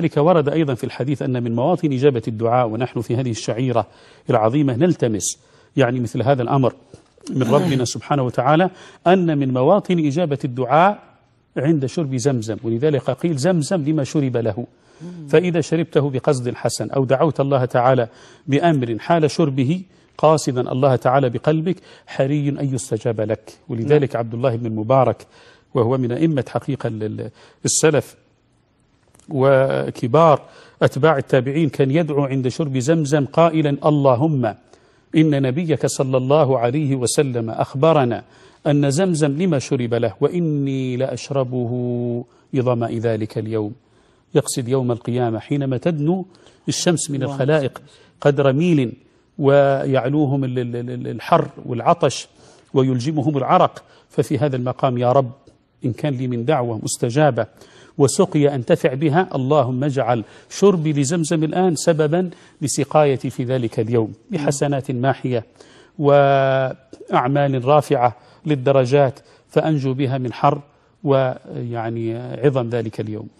ذلك ورد أيضا في الحديث أن من مواطن إجابة الدعاء ونحن في هذه الشعيرة العظيمة نلتمس يعني مثل هذا الأمر من ربنا سبحانه وتعالى أن من مواطن إجابة الدعاء عند شرب زمزم ولذلك قيل زمزم لما شرب له فإذا شربته بقصد حسن أو دعوت الله تعالى بأمر حال شربه قاصدا الله تعالى بقلبك حري أن يستجاب لك ولذلك عبد الله بن المبارك وهو من أئمة حقيقة السلف وكبار أتباع التابعين كان يدعو عند شرب زمزم قائلا اللهم إن نبيك صلى الله عليه وسلم أخبرنا أن زمزم لما شرب له وإني لأشربه لظمأ ذلك اليوم يقصد يوم القيامة حينما تدنو الشمس من الخلائق قدر ميل ويعلوهم الحر والعطش ويلجمهم العرق ففي هذا المقام يا رب إن كان لي من دعوة مستجابة وسقي أنتفع بها اللهم اجعل شربي لزمزم الآن سببا لسقايتي في ذلك اليوم بحسنات ماحية وأعمال رافعة للدرجات فأنجو بها من حر ويعني عظم ذلك اليوم